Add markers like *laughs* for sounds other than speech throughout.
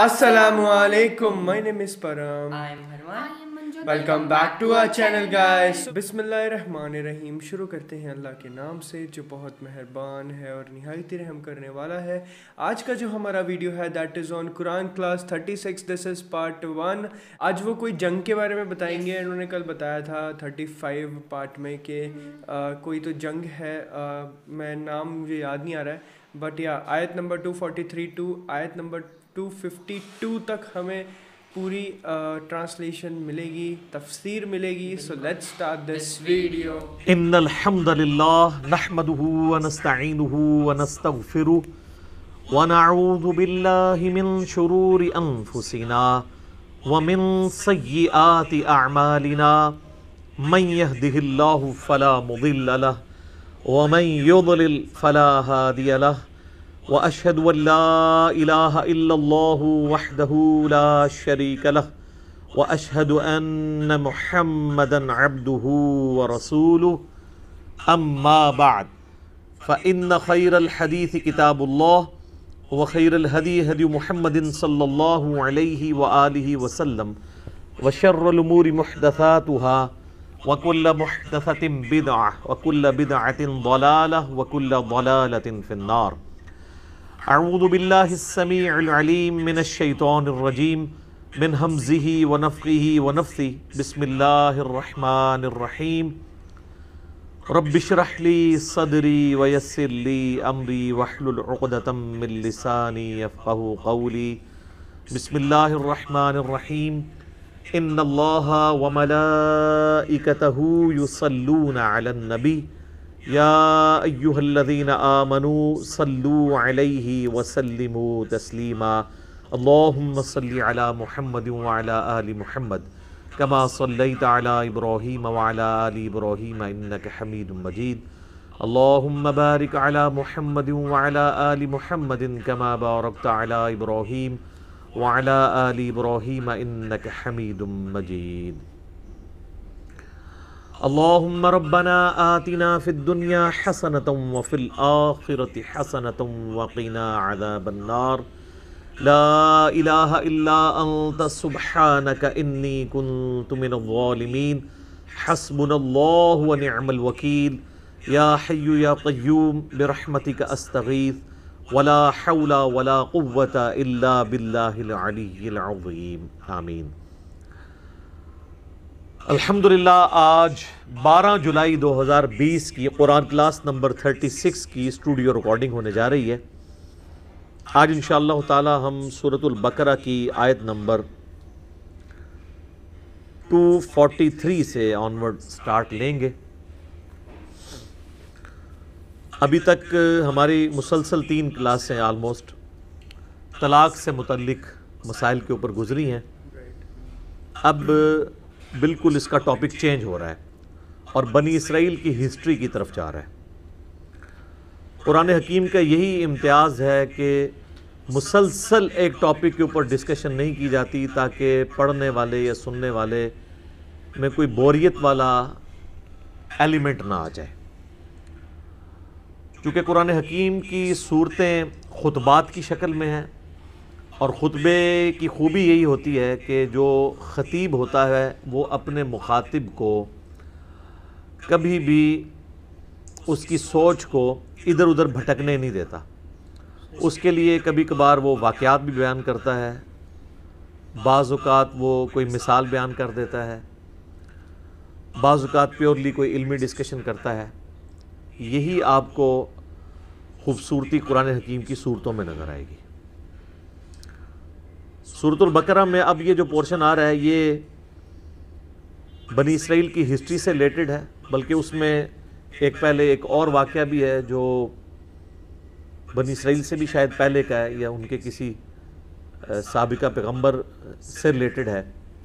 Assalamualaikum. My name is Param. शुरू करते हैं अल्लाह के नाम से जो बहुत मेहरबान है और नहायत रहम करने वाला है आज का जो हमारा वीडियो है that is on Quran class 36 this is part one आज वो कोई जंग के बारे में बताएंगे इन्होंने कल बताया था 35 पार्ट में कि हम्म। कोई तो जंग है आ, मैं नाम मुझे याद नहीं आ रहा है बट या आयत नंबर टू थ्री टू आयत नंबर 252 तक हमें पूरी ट्रांसलेशन uh, मिलेगी तफसीर मिलेगी so let's start this video इन अल्हम्दुलिल्लाह नहमदुहु व नस्तईनुहु व नस्तगफिरु व नऊज़ु बिललाहि मिन शुरूरि अनफुसिना व मिन सय्यिआति अअमालिना मन यहदिहिल्लाहु फला मुदिल्ला लह व मन युदलिल फला हादिया लह واشهد ان لا اله الا الله وحده لا شريك له واشهد ان محمدا عبده ورسوله اما بعد فان خير الحديث كتاب الله وخير الهدي هدي محمد صلى الله عليه واله وسلم وشر الامور محدثاتها وكل محدثه بدعه وكل بدعه ضلاله وكل ضلاله في النار अरूदबिल्लासमीम बिन हमज़ी वनफ़ी वनफ़ी बसमीम रबिशरहली सदरी वयसरली अमरी वहलतमिलसानी फ़ाहली बसमीम इन वमला इकतहू युसलून अलनबी यादीन आमनु सल्लु अलैहि वसल्लिमु तस्लीमा अल्लाहुम्म सल्लि अला मुहम्मद व अला आलि मुहम्मद कमा सल्लैत अला इब्राहीम व अला आलि इब्राहीम इन्नक मजीद اللهم بارك على محمد وعلى آل محمد كما باركت على إبراهيم وعلى آل إبراهيم إنك حميد مجيد अल्लाहुम्मा रब्बना आतिना फिद दुनिया हसनतम व फिल आखिरति हसनतम व क़िना अज़ाबन्नार ला इलाहा इल्ला अंत सुब्हानक इन्नी कुंतु मिनज़ ज़ालिमीन हस्बुनल्लाहु व नि'मल वकील या हय्यु या क़य्यूम बिरहमतिक अस्तगीथ वला हौला वला कुव्वता इल्ला बिल्लाहिल अलिय्यिल अज़ीम अल्हम्दुलिल्लाह आज 12 जुलाई 2020 की कुरान क्लास नंबर 36 की स्टूडियो रिकॉर्डिंग होने जा रही है आज इन ताला हम सूरतुल बकरा की आयत नंबर 243 से ऑनवर्ड स्टार्ट लेंगे अभी तक हमारी मुसलसल तीन क्लासें आलमोस्ट तलाक़ से मुतलक मसाइल के ऊपर गुजरी हैं अब बिल्कुल इसका टॉपिक चेंज हो रहा है और बनी इसराइल की हिस्ट्री की तरफ जा रहा है कुरान हकीम का यही इम्तियाज़ है कि मुसलसल एक टॉपिक के ऊपर डिस्कशन नहीं की जाती ताकि पढ़ने वाले या सुनने वाले में कोई बोरियत वाला एलिमेंट ना आ जाए क्योंकि कुरान हकीम की सूरतें खुतबात की शक्ल में हैं और ख़ुतबे की खूबी यही होती है कि जो ख़तीब होता है वो अपने मुखातिब को कभी भी उसकी सोच को इधर उधर भटकने नहीं देता उसके लिए कभी कभार वो वाक़ात भी बयान करता है बाज़ात वो कोई मिसाल बयान कर देता है बाज़ात प्योरली कोई इल्मी डिस्कशन करता है यही आपको खूबसूरती कुरान हकीम की सूरतों में नज़र आएगी सूरतुल्बकरा में अब ये जो पोर्शन आ रहा है ये बनी इसराइल की हिस्ट्री से रिलेटेड है बल्कि उसमें एक पहले एक और वाक़ भी है जो बनी इसराइल से भी शायद पहले का है या उनके किसी सबका पैगम्बर से रिलेटेड है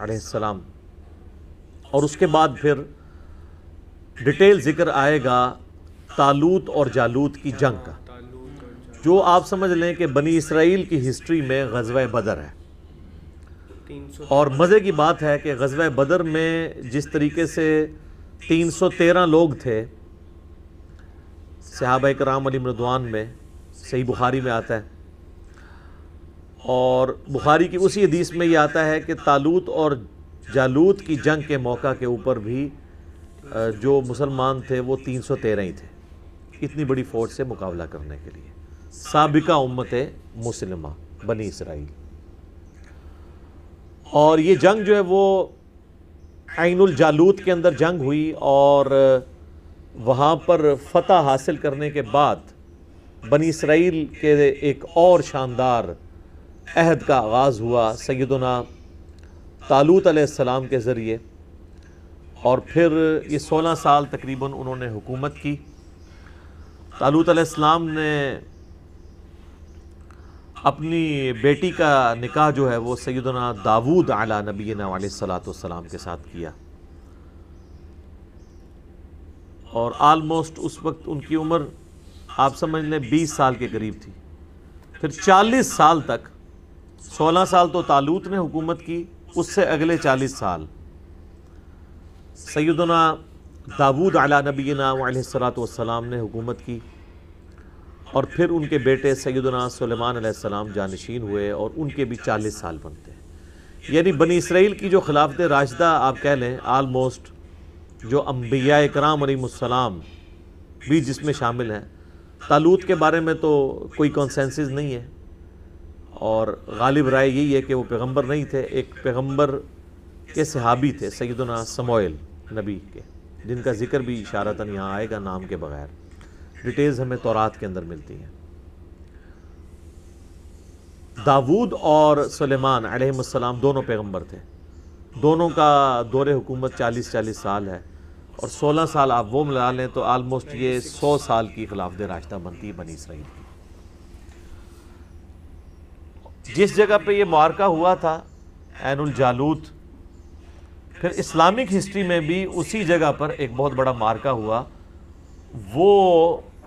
अलैहिस्सलाम और उसके बाद फिर डिटेल जिक्र आएगा तालूत और जालूत की जंग का जो आप समझ लें कि बनी इसराइल की हिस्ट्री में गजवा बदर है और मज़े की बात है कि गजब बदर में जिस तरीके से 313 लोग थे सहाबा कराम अली मरदवान में सही बुखारी में आता है और बुखारी की उसी हदीस में ये आता है कि तालूत और जालूत की जंग के मौका के ऊपर भी जो मुसलमान थे वो 313 ही थे इतनी बड़ी फ़ौज से मुकाबला करने के लिए सबका उम्मत मुसलमा बनी इसराइल और ये जंग जो है वो आइनुल जालूत के अंदर जंग हुई और वहाँ पर फतह हासिल करने के बाद बनी इसराइल के एक और शानदार अहद का आगाज़ हुआ सैदना तालूत सलाम के ज़रिए और फिर ये सोलह साल तकरीबन उन्होंने हुकूमत की तालूत सलाम ने अपनी बेटी का निकाह जो है वो सैदना दाऊद आला नबी सलाम के साथ किया और आलमोस्ट उस वक्त उनकी उम्र आप समझ लें बीस साल के करीब थी फिर चालीस साल तक सोलह साल तो तालूत ने हुकूमत की उससे अगले चालीस साल सैदना दाऊद आला नबी सलाम ने हुकूमत की और फिर उनके बेटे सैदुना सलेमान जानशीन हुए और उनके भी चालीस साल बनते हैं यानी बनी इसराइल की जो खिलाफत राशद आप कह लें आलमोस्ट जो अम्बिया कराम अलमसलाम भी जिसमें शामिल हैं तालूत के बारे में तो कोई कॉन्सेंसिस नहीं है और गालिब राय यही है कि वो पैगंबर नहीं थे एक पैगंबर के सहाबी थे सैदुना समोल नबी के जिनका जिक्र भी इशारता यहाँ आएगा नाम के बगैर डिटेल्स हमें तौरात के अंदर मिलती हैं दाऊद और सलेमान अलैहिस्सलाम दोनों पैगंबर थे दोनों का दौरे हुकूमत चालीस चालीस साल है और सोलह साल आप वो मिला लें तो आलमोस्ट ये सौ साल की खिलाफ रास्ता बनती है बनी इसराइल की जिस जगह पे ये मुआरका हुआ था एनुल जालूत फिर इस्लामिक हिस्ट्री में भी उसी जगह पर एक बहुत बड़ा मार्का हुआ वो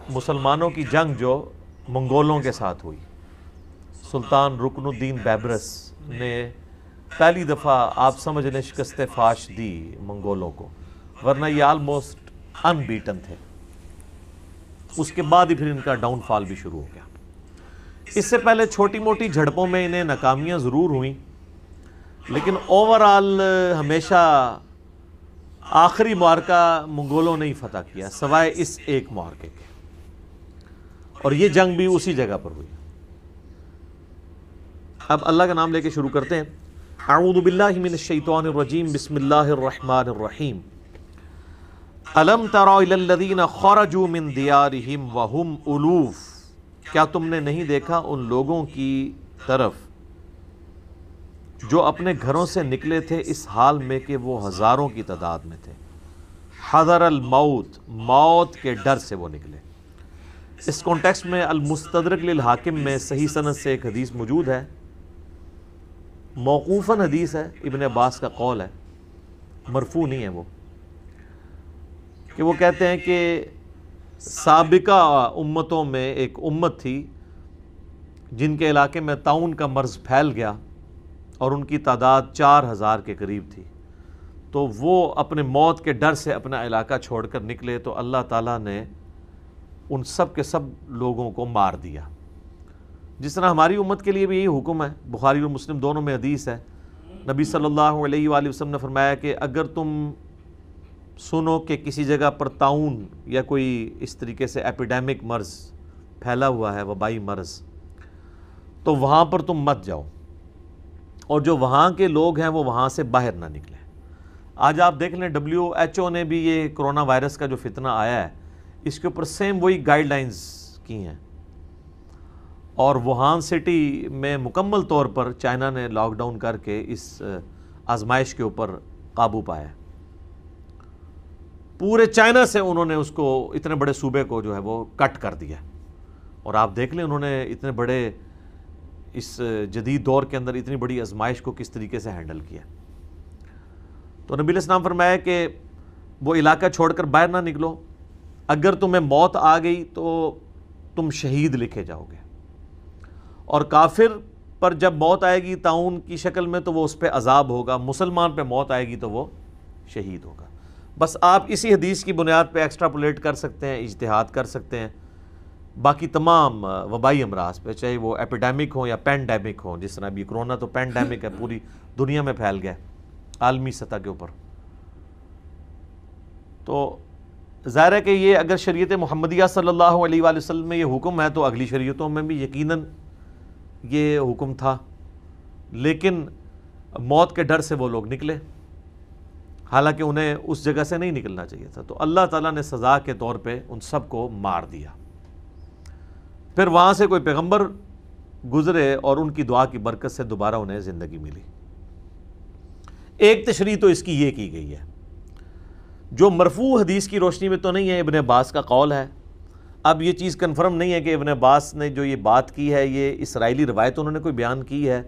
मुसलमानों की जंग जो मंगोलों के साथ हुई सुल्तान रुकनुद्दीन बैबरस ने पहली दफ़ा आप समझ ने शिकस्त फाश दी मंगोलों को वरना ये आलमोस्ट अनबीटन थे उसके बाद ही फिर इनका डाउनफॉल भी शुरू हो गया इससे पहले छोटी मोटी झड़पों में इन्हें नाकामियाँ ज़रूर हुई लेकिन ओवरऑल हमेशा आखिरी मार्का मंगोलों ने ही फतह किया सवाए इस एक मार्के के और ये जंग भी उसी जगह पर हुई अब अल्लाह का नाम लेके शुरू करते हैं आऊदबिल्लाशैतरजीम बसमीम अलम तरादीन खरजू मिन वहम उलूफ क्या तुमने नहीं देखा उन लोगों की तरफ जो अपने घरों से निकले थे इस हाल में कि वो हज़ारों की तादाद में थे हज़र मौत मौत के डर से वो निकले इस कॉन्टेक्स्ट में अलमुस्तरक हाकिम में सही सनत से एक हदीस मौजूद है मौकूफ़न हदीस है इबन अब्बास का कौल है मरफू नहीं है वो कि वो कहते हैं कि सबका उम्मतों में एक उम्मत थी जिनके इलाके में ताउन का मर्ज़ फैल गया और उनकी तादाद चार हज़ार के करीब थी तो वो अपने मौत के डर से अपना इलाका छोड़कर निकले तो अल्लाह ताला ने उन सब के सब लोगों को मार दिया जिस तरह हमारी उम्मत के लिए भी यही हुक्म है बुखारी और मुस्लिम दोनों में हदीस है नबी सल्लल्लाहु अलैहि वसल्लम ने फरमाया कि अगर तुम सुनो कि किसी जगह पर ताउन या कोई इस तरीके से एपिडेमिक मर्ज़ फैला हुआ है वबाई मर्ज़ तो वहाँ पर तुम मत जाओ और जो वहाँ के लोग हैं वो वहाँ से बाहर ना निकलें आज आप देख लें डब्ल्यू एच ओ ने भी ये कोरोना वायरस का जो फितना आया है इसके ऊपर सेम वही गाइडलाइंस की हैं और वुहान सिटी में मुकम्मल तौर पर चाइना ने लॉकडाउन करके इस आजमाइश के ऊपर काबू पाया पूरे चाइना से उन्होंने उसको इतने बड़े सूबे को जो है वो कट कर दिया और आप देख लें उन्होंने इतने बड़े इस जदीद दौर के अंदर इतनी बड़ी आजमाइश को किस तरीके से हैंडल किया तो नबील नाम फरमाया कि वो इलाका छोड़कर बाहर ना निकलो अगर तुम्हें मौत आ गई तो तुम शहीद लिखे जाओगे और काफिर पर जब मौत आएगी ताउन की शक्ल में तो वो उस पर अजाब होगा मुसलमान पे मौत आएगी तो वो शहीद होगा बस आप इसी हदीस की बुनियाद पे एक्स्ट्रापोलेट कर सकते हैं इजतहाद कर सकते हैं बाकी तमाम वबाई अमराज पे चाहे वो एपिडेमिक हो या पेंडेमिक हो जिस तरह अभी कोरोना तो पेंडेमिक है *laughs* पूरी दुनिया में फैल गया आलमी सतह के ऊपर तो ज़ाहिर है कि ये अगर शरीयत महमदिया सल्लल्लाहु अलैहि वसल्लम में ये हुक्म है तो अगली शरीयतों में भी यकीनन ये हुक्म था लेकिन मौत के डर से वो लोग निकले हालांकि उन्हें उस जगह से नहीं निकलना चाहिए था तो अल्लाह ताला ने सज़ा के तौर पे उन सबको मार दिया फिर वहाँ से कोई पैगंबर गुज़रे और उनकी दुआ की बरकत से दोबारा उन्हें ज़िंदगी मिली एक तशरी तो इसकी ये की गई है जो मरफू हदीस की रोशनी में तो नहीं है इबन अब्बास का कौल है अब ये चीज़ कन्फर्म नहीं है कि इबन अब्बास ने जो ये बात की है ये इसराइली रवायत उन्होंने कोई बयान की है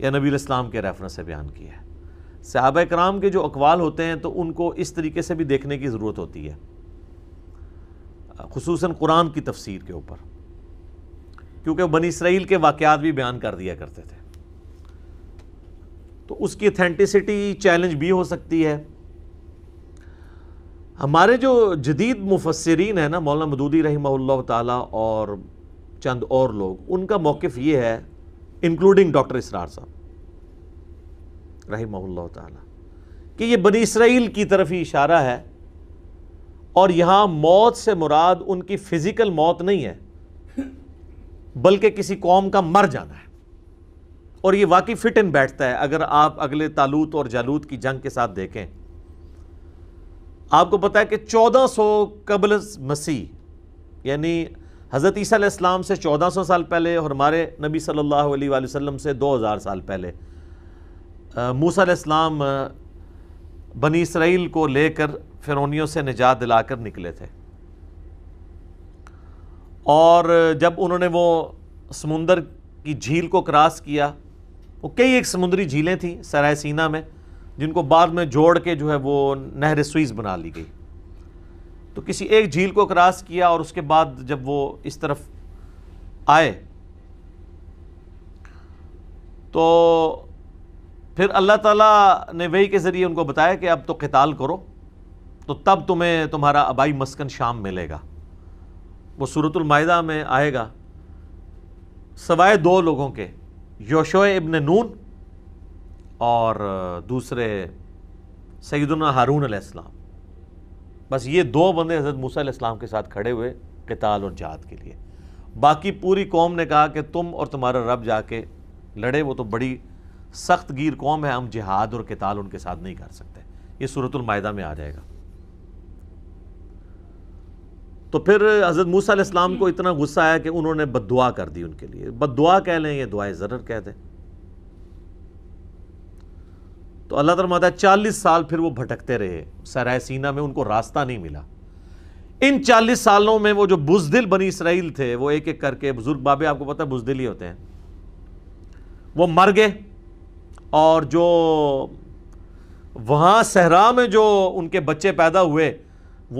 या नबी इस्लाम के रेफरेंस से बयान की है सहाब कराम के जो अकवाल होते हैं तो उनको इस तरीके से भी देखने की ज़रूरत होती है खसूस कुरान की तफसीर के ऊपर क्योंकि बनी इसराइल के वाक़ात भी बयान कर दिया करते थे तो उसकी अथेंटिसिटी चैलेंज भी हो सकती है हमारे जो जदीद मुफसरीन है ना मौलाना मदूदी रही ताला और चंद और लोग उनका मौकफ़ ये है इंक्लूडिंग डॉक्टर इसरार साहब रही त कि ये बनी इसराइल की तरफ ही इशारा है और यहाँ मौत से मुराद उनकी फ़िज़िकल मौत नहीं है बल्कि किसी कौम का मर जाना है और ये वाकई फिट इन बैठता है अगर आप अगले तालूत और जालूत की जंग के साथ देखें आपको पता है कि 1400 सौ कबल मसीह यानी हज़रत ईसा इस्लाम से 1400 साल पहले और हमारे नबी सल्लल्लाहु अलैहि वसल्लम से 2000 साल पहले मूसा इस्लाम बनी इसराइल को लेकर फिरौनियों से निजात दिलाकर निकले थे और जब उन्होंने वो समुंदर की झील को क्रॉस किया वो कई एक समुद्री झीलें थी सराय सीना में जिनको बाद में जोड़ के जो है वो नहर सुइस बना ली गई तो किसी एक झील को क्रॉस किया और उसके बाद जब वो इस तरफ आए तो फिर अल्लाह ताला ने वही के ज़रिए उनको बताया कि अब तो कताल करो तो तब तुम्हें तुम्हारा आबाई मस्कन शाम मिलेगा वो सूरतमाहा में आएगा सवाए दो लोगों के योशोए इबन नून और दूसरे सैदना हारून आसमाम बस ये दो बंदे हज़रत मूसा के साथ खड़े हुए कताल और जात के लिए बाकी पूरी कौम ने कहा कि तुम और तुम्हारा रब जाके लड़े वो तो बड़ी सख्त गिर कौम है हम जिहाद और कताल उनके साथ नहीं कर सकते ये सूरतमाहा में आ जाएगा तो फिर हज़रत मूसा इस्लाम को इतना गुस्सा आया कि उन्होंने बद कर दी उनके लिए बद कह लें या दुआ ज़र्र कह दें तो अल्लाह तरमाता है चालीस साल फिर वो भटकते रहे सराय सीना में उनको रास्ता नहीं मिला इन चालीस सालों में वो जो बुजदिल बनी इसराइल थे वो एक एक करके बुजुर्ग बाबे आपको पता है बुजदिल ही होते हैं वो मर गए और जो वहाँ सहरा में जो उनके बच्चे पैदा हुए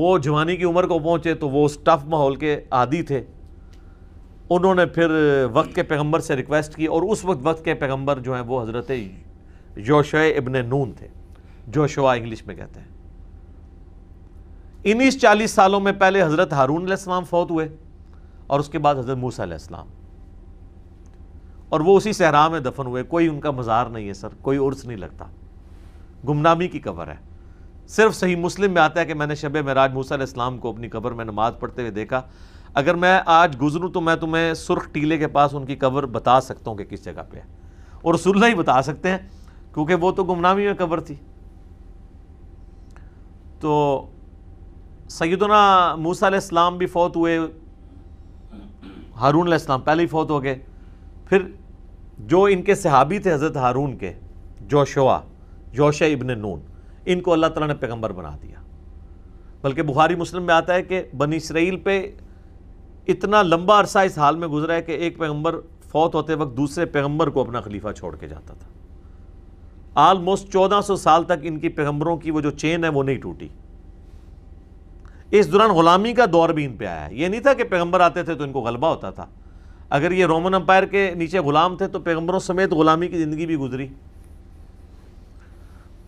वो जवानी की उम्र को पहुँचे तो वो उस टफ माहौल के आदि थे उन्होंने फिर वक्त के पैगंबर से रिक्वेस्ट की और उस वक्त वक्त के पैगंबर जो हैं वो हज़रत जोशे इबन नून थे जोशुआ इंग्लिश में कहते हैं इन्हीं चालीस सालों में पहले हज़रत हारून इस्लाम फौत हुए और उसके बाद हज़रत मूसा इस्लाम और वो उसी सहरा में दफन हुए कोई उनका मज़ार नहीं है सर कोई उर्स नहीं लगता गुमनामी की कबर है सिर्फ सही मुस्लिम में आता है कि मैंने शब महराज मूसा इस्लाम को अपनी कबर में नमाज़ पढ़ते हुए देखा अगर मैं आज गुजरूँ तो मैं तुम्हें सुर्ख टीले के पास उनकी कबर बता सकता हूँ कि किस जगह पर है और रसुल्ला ही बता सकते हैं क्योंकि वो तो गुमनामी में कब्र थी तो सैदना मूसा इस्लाम भी फौत हुए हारून इस्लाम पहले ही फौत हो गए फिर जो इनके सहाबी थे हज़रत हारून के जोशवा जोश इबन नून इनको अल्लाह ताला ने पैगंबर बना दिया बल्कि बुखारी मुस्लिम में आता है कि बनी इसराइल पे इतना लंबा अरसा इस हाल में गुजरा है कि एक पैगंबर फौत होते वक्त दूसरे पैगंबर को अपना खलीफा छोड़ के जाता था आलमोस्ट 1400 साल तक इनकी पैगम्बरों की वो जो चेन है वो नहीं टूटी इस दौरान गुलामी का दौर भी इन पे आया ये नहीं था कि पैगम्बर आते थे तो इनको गलबा होता था अगर ये रोमन अम्पायर के नीचे गुलाम थे तो पैगम्बरों समेत गुलामी की ज़िंदगी भी गुजरी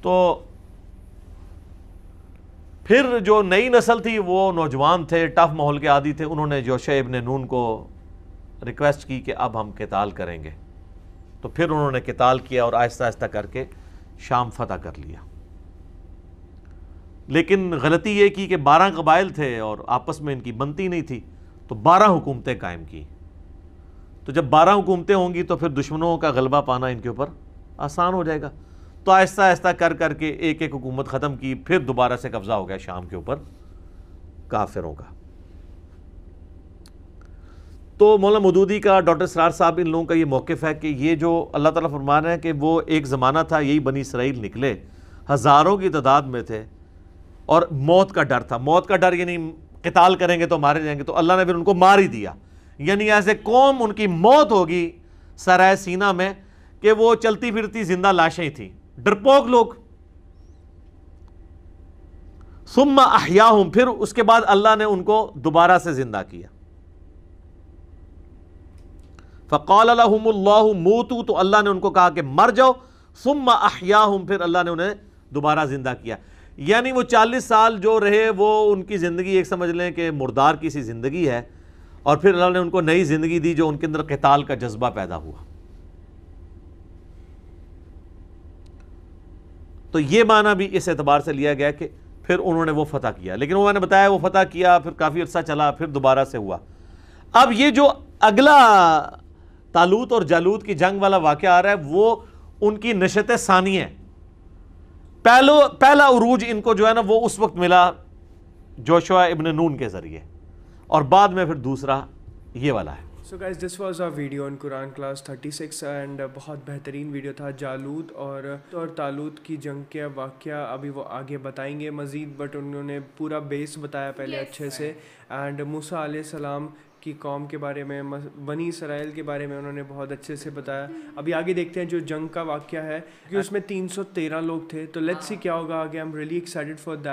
तो फिर जो नई नस्ल थी वो नौजवान थे टफ माहौल के आदि थे उन्होंने जोशा इबन नून को रिक्वेस्ट की कि अब हम कताल करेंगे तो फिर उन्होंने किताल किया और आहिस्ता आहिस्ता करके शाम फतह कर लिया लेकिन गलती ये की कि बारह कबाइल थे और आपस में इनकी बनती नहीं थी तो बारह हुकूमतें कायम की तो जब बारह हुकूमतें होंगी तो फिर दुश्मनों का गलबा पाना इनके ऊपर आसान हो जाएगा तो आहिस्ता आहिस्ता कर करके एक एक हुकूमत ख़त्म की फिर दोबारा से कब्ज़ा हो गया शाम के ऊपर काफिरों का तो मौलाना मदूदी का डॉक्टर सरार साहब इन लोगों का ये मौक़ है कि ये जो अल्लाह ताला फरमान है कि वो एक ज़माना था यही बनी इसराइल निकले हज़ारों की तादाद में थे और मौत का डर था मौत का डर यानी कताल करेंगे तो मारे जाएंगे तो अल्लाह ने फिर उनको मार ही दिया यानी ऐसे कौम उनकी मौत होगी सराय सीना में कि वो चलती फिरती जिंदा लाशें थी डरपोक लोग सुम्मा अहिया फिर उसके बाद अल्लाह ने उनको दोबारा से ज़िंदा किया फ़कौल्ला मोतू तो अल्लाह ने उनको कहा कि मर जाओ सुम अहिया फिर अल्लाह ने उन्हें दोबारा ज़िंदा किया यानी वो चालीस साल जो रहे वो उनकी ज़िंदगी एक समझ लें कि मुर्दार की सी ज़िंदगी है और फिर अल्लाह ने उनको नई ज़िंदगी दी जो उनके अंदर कताल का जज्बा पैदा हुआ तो ये माना भी इस एतबार से लिया गया कि फिर उन्होंने वो फतह किया लेकिन उन्होंने बताया वो फतह किया फिर काफ़ी अर्सा चला फिर दोबारा से हुआ अब ये जो अगला तालूत और जालूत की जंग वाला वाक्य आ रहा है वो उनकी नशत सानी है पहलो पहला उरूज इनको जो है ना वो उस वक्त मिला जोशुआ इबन नून के ज़रिए और बाद में फिर दूसरा ये वाला है so guys this was a video on Quran class 36 and बहुत बेहतरीन वीडियो था जालूत और और तालूत की जंग के वाक्य अभी वो आगे बताएंगे मज़ीद बट उन्होंने पूरा बेस बताया पहले yes, अच्छे से एंड मूसा सलाम की कौम के बारे में बनी इसराइल के बारे में उन्होंने बहुत अच्छे से बताया अभी आगे देखते हैं जो जंग का वाक्य है कि उसमें 313 लोग थे तो लेट्स सी हाँ। क्या होगा आगे I am really excited for that